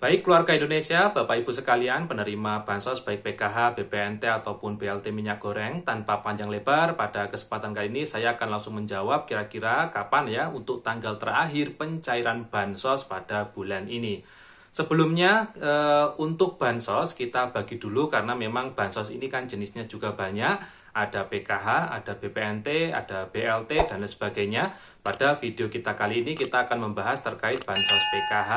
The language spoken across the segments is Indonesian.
Baik keluarga Indonesia, Bapak Ibu sekalian, penerima bansos baik PKH, BPNT ataupun BLT minyak goreng tanpa panjang lebar, pada kesempatan kali ini saya akan langsung menjawab kira-kira kapan ya untuk tanggal terakhir pencairan bansos pada bulan ini. Sebelumnya e, untuk bansos kita bagi dulu karena memang bansos ini kan jenisnya juga banyak, ada PKH, ada BPNT, ada BLT dan lain sebagainya. Pada video kita kali ini kita akan membahas terkait bansos PKH,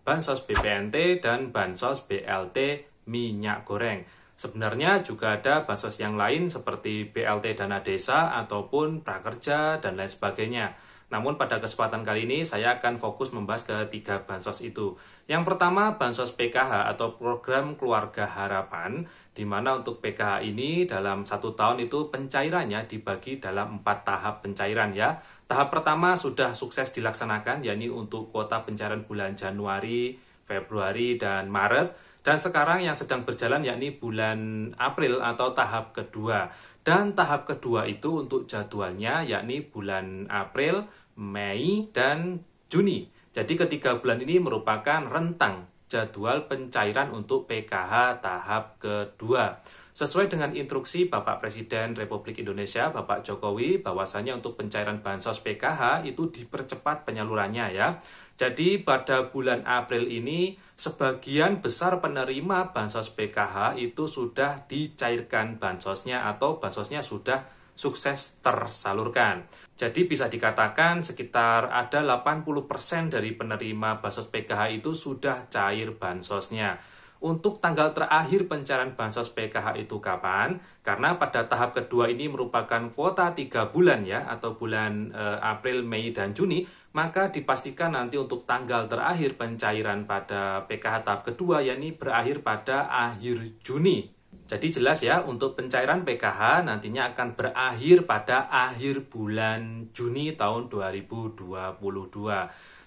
Bansos BPNT dan Bansos BLT minyak goreng. Sebenarnya juga ada bansos yang lain seperti BLT dana desa ataupun prakerja dan lain sebagainya. Namun pada kesempatan kali ini saya akan fokus membahas ketiga bansos itu. Yang pertama bansos PKH atau program keluarga harapan di mana untuk PKH ini dalam satu tahun itu pencairannya dibagi dalam empat tahap pencairan ya. Tahap pertama sudah sukses dilaksanakan, yakni untuk kuota pencarian bulan Januari, Februari, dan Maret. Dan sekarang yang sedang berjalan yakni bulan April atau tahap kedua. Dan tahap kedua itu untuk jadwalnya yakni bulan April, Mei, dan Juni. Jadi ketiga bulan ini merupakan rentang jadwal pencairan untuk PKH tahap kedua. Sesuai dengan instruksi Bapak Presiden Republik Indonesia, Bapak Jokowi, bahwasanya untuk pencairan bansos PKH itu dipercepat penyalurannya ya. Jadi pada bulan April ini sebagian besar penerima bansos PKH itu sudah dicairkan bansosnya atau bansosnya sudah sukses tersalurkan. Jadi bisa dikatakan sekitar ada 80% dari penerima bansos PKH itu sudah cair bansosnya untuk tanggal terakhir pencarian bansos PKH itu kapan? Karena pada tahap kedua ini merupakan kuota tiga bulan ya atau bulan e, April, Mei dan Juni, maka dipastikan nanti untuk tanggal terakhir pencairan pada PKH tahap kedua yakni berakhir pada akhir Juni. Jadi jelas ya untuk pencairan PKH nantinya akan berakhir pada akhir bulan Juni tahun 2022.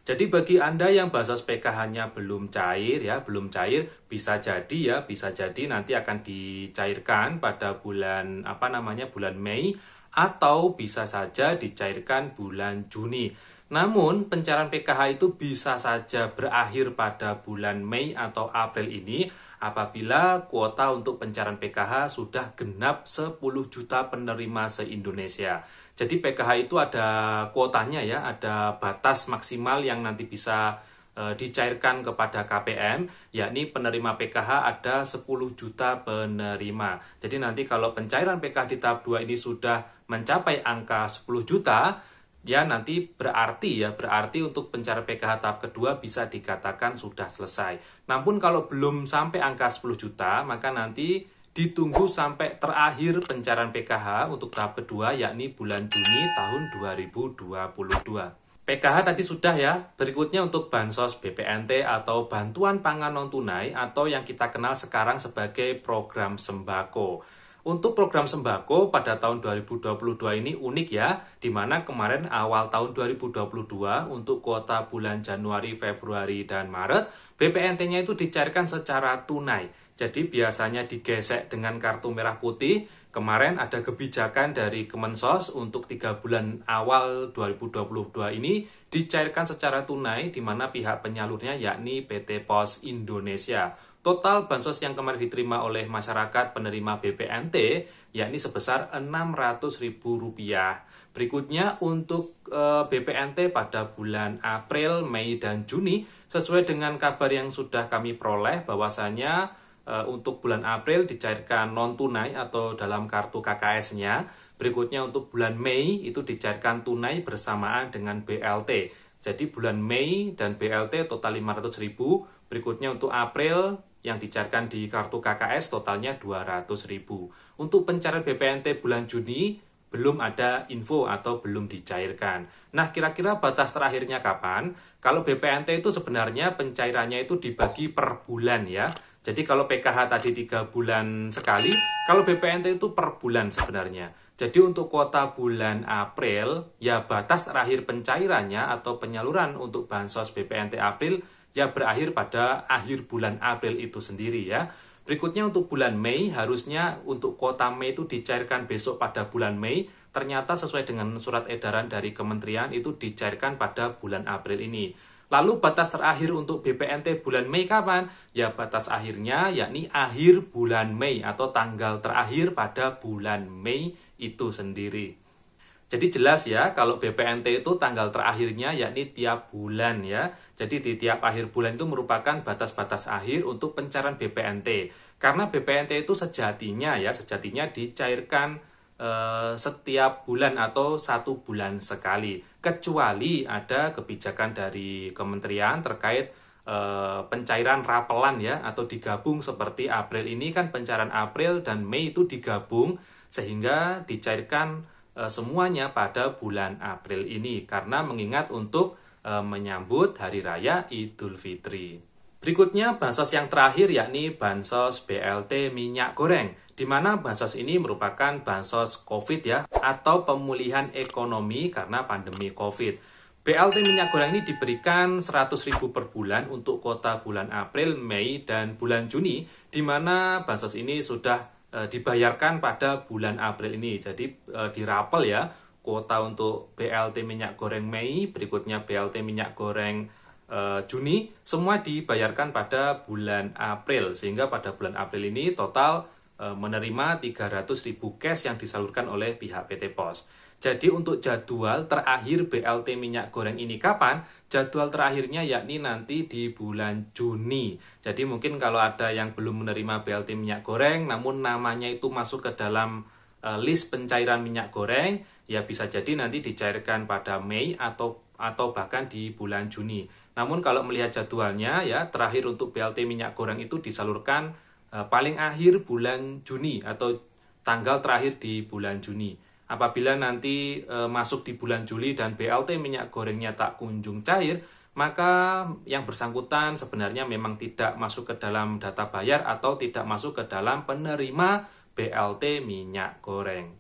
Jadi bagi Anda yang bahasa PKH-nya belum cair ya, belum cair bisa jadi ya, bisa jadi nanti akan dicairkan pada bulan apa namanya bulan Mei atau bisa saja dicairkan bulan Juni. Namun pencairan PKH itu bisa saja berakhir pada bulan Mei atau April ini apabila kuota untuk pencarian PKH sudah genap 10 juta penerima se-Indonesia. Jadi PKH itu ada kuotanya ya, ada batas maksimal yang nanti bisa eh, dicairkan kepada KPM, yakni penerima PKH ada 10 juta penerima. Jadi nanti kalau pencairan PKH di tahap 2 ini sudah mencapai angka 10 juta, Ya nanti berarti ya berarti untuk pencar PKH tahap kedua bisa dikatakan sudah selesai. Namun kalau belum sampai angka 10 juta maka nanti ditunggu sampai terakhir pencarian PKH untuk tahap kedua yakni bulan Juni tahun 2022. PKH tadi sudah ya, berikutnya untuk bansos BPNT atau bantuan pangan non tunai atau yang kita kenal sekarang sebagai program sembako. Untuk program sembako pada tahun 2022 ini unik ya, di mana kemarin awal tahun 2022 untuk kuota bulan Januari, Februari, dan Maret, BPNT-nya itu dicairkan secara tunai. Jadi biasanya digesek dengan kartu merah putih. Kemarin ada kebijakan dari Kemensos untuk 3 bulan awal 2022 ini dicairkan secara tunai di mana pihak penyalurnya yakni PT Pos Indonesia. Total bansos yang kemarin diterima oleh masyarakat penerima BPNT yakni sebesar Rp600.000. Berikutnya untuk e, eh, BPNT pada bulan April, Mei, dan Juni sesuai dengan kabar yang sudah kami peroleh bahwasanya e, untuk bulan April dicairkan non tunai atau dalam kartu KKS-nya. Berikutnya untuk bulan Mei itu dicairkan tunai bersamaan dengan BLT. Jadi bulan Mei dan BLT total 500.000, berikutnya untuk April yang dicairkan di kartu KKS totalnya 200.000. Untuk pencairan BPNT bulan Juni belum ada info atau belum dicairkan. Nah, kira-kira batas terakhirnya kapan? Kalau BPNT itu sebenarnya pencairannya itu dibagi per bulan ya. Jadi kalau PKH tadi tiga bulan sekali, kalau BPNT itu per bulan sebenarnya. Jadi untuk kuota bulan April, ya batas terakhir pencairannya atau penyaluran untuk bansos BPNT April ya berakhir pada akhir bulan April itu sendiri ya. Berikutnya untuk bulan Mei harusnya untuk kuota Mei itu dicairkan besok pada bulan Mei. Ternyata sesuai dengan surat edaran dari kementerian itu dicairkan pada bulan April ini. Lalu batas terakhir untuk BPNT bulan Mei kapan? Ya batas akhirnya yakni akhir bulan Mei atau tanggal terakhir pada bulan Mei itu sendiri. Jadi jelas ya kalau BPNT itu tanggal terakhirnya yakni tiap bulan ya. Jadi di tiap akhir bulan itu merupakan batas-batas akhir untuk pencairan BPNT. Karena BPNT itu sejatinya ya sejatinya dicairkan eh, setiap bulan atau satu bulan sekali. Kecuali ada kebijakan dari kementerian terkait e, pencairan rapelan ya atau digabung seperti April ini kan pencairan April dan Mei itu digabung sehingga dicairkan Eh, semuanya pada bulan April ini karena mengingat untuk eh, menyambut hari raya Idul Fitri. Berikutnya bansos yang terakhir yakni bansos BLT minyak goreng di mana bansos ini merupakan bansos Covid ya atau pemulihan ekonomi karena pandemi Covid. BLT minyak goreng ini diberikan 100.000 per bulan untuk kota bulan April, Mei, dan bulan Juni di mana bansos ini sudah e, dibayarkan pada bulan April ini. Jadi e, dirapel ya kuota untuk BLT minyak goreng Mei, berikutnya BLT minyak goreng e, Juni, semua dibayarkan pada bulan April. Sehingga pada bulan April ini total e, menerima 300.000 cash yang disalurkan oleh pihak PT Pos. Jadi untuk jadwal terakhir BLT minyak goreng ini kapan? Jadwal terakhirnya yakni nanti di bulan Juni. Jadi mungkin kalau ada yang belum menerima BLT minyak goreng namun namanya itu masuk ke dalam eh, list pencairan minyak goreng, ya bisa jadi nanti dicairkan pada Mei atau atau bahkan di bulan Juni. Namun kalau melihat jadwalnya ya terakhir untuk BLT minyak goreng itu disalurkan eh, paling akhir bulan Juni atau tanggal terakhir di bulan Juni. Apabila nanti e, masuk di bulan Juli dan BLT minyak gorengnya tak kunjung cair, maka yang bersangkutan sebenarnya memang tidak masuk ke dalam data bayar atau tidak masuk ke dalam penerima BLT minyak goreng.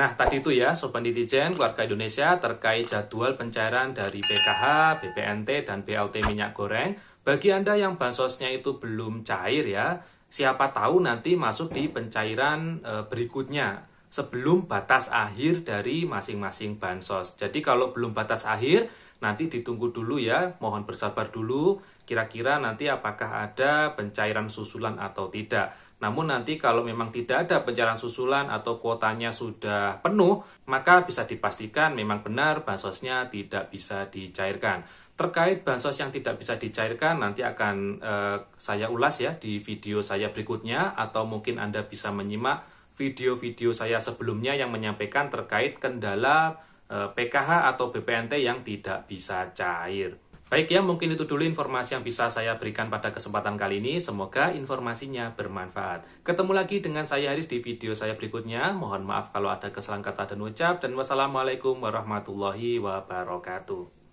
Nah, tadi itu ya Sobat Netizen warga Indonesia terkait jadwal pencairan dari PKH, BPNT, dan BLT minyak goreng. Bagi Anda yang bansosnya itu belum cair ya, siapa tahu nanti masuk di pencairan e, berikutnya sebelum batas akhir dari masing-masing bansos. Jadi kalau belum batas akhir, nanti ditunggu dulu ya, mohon bersabar dulu, kira-kira nanti apakah ada pencairan susulan atau tidak. Namun nanti kalau memang tidak ada pencairan susulan atau kuotanya sudah penuh, maka bisa dipastikan memang benar bansosnya tidak bisa dicairkan. Terkait bansos yang tidak bisa dicairkan nanti akan eh, saya ulas ya di video saya berikutnya atau mungkin Anda bisa menyimak video-video saya sebelumnya yang menyampaikan terkait kendala PKH eh, atau BPNT yang tidak bisa cair. Baik ya, mungkin itu dulu informasi yang bisa saya berikan pada kesempatan kali ini. Semoga informasinya bermanfaat. Ketemu lagi dengan saya Haris di video saya berikutnya. Mohon maaf kalau ada kesalahan kata dan ucap. Dan wassalamualaikum warahmatullahi wabarakatuh.